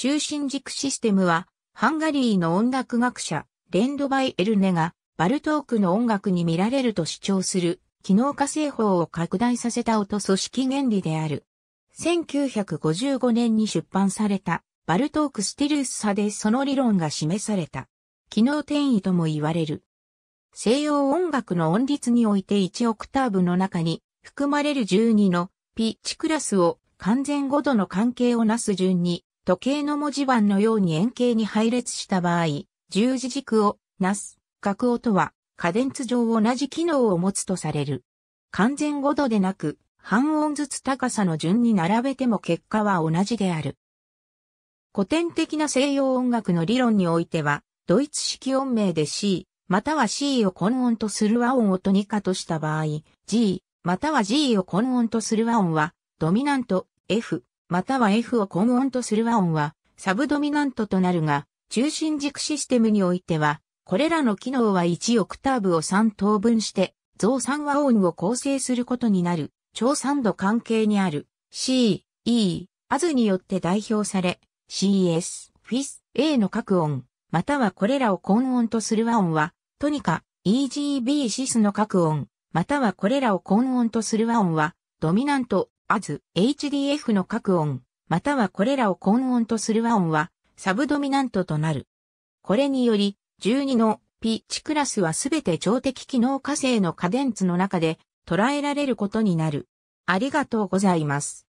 中心軸システムは、ハンガリーの音楽学者、レンドバイ・エルネが、バルトークの音楽に見られると主張する、機能化製法を拡大させた音組織原理である。1955年に出版された、バルトーク・スティルス差でその理論が示された。機能転移とも言われる。西洋音楽の音律において1オクターブの中に含まれる12のピッチクラスを完全5度の関係をなす順に時計の文字盤のように円形に配列した場合、十字軸をなす、角音は、カデンツ上同じ機能を持つとされる。完全5度でなく、半音ずつ高さの順に並べても結果は同じである。古典的な西洋音楽の理論においては、ドイツ式音名で C、または C を混音とする和音をトニカとした場合、G、または G を混音とする和音は、ドミナント、F、または F を根音とする和音は、サブドミナントとなるが、中心軸システムにおいては、これらの機能は1オクターブを3等分して、増3和音を構成することになる、超3度関係にある C、E、アズによって代表され、CS、FIS、A の各音、またはこれらを根音とする和音は、トニカ、EGB シスの各音、またはこれらを根音とする和音は、ドミナント、まず、HDF の各音、またはこれらを根音とする和音は、サブドミナントとなる。これにより、12の P 値クラスはすべて超的機能化成のカデンツの中で捉えられることになる。ありがとうございます。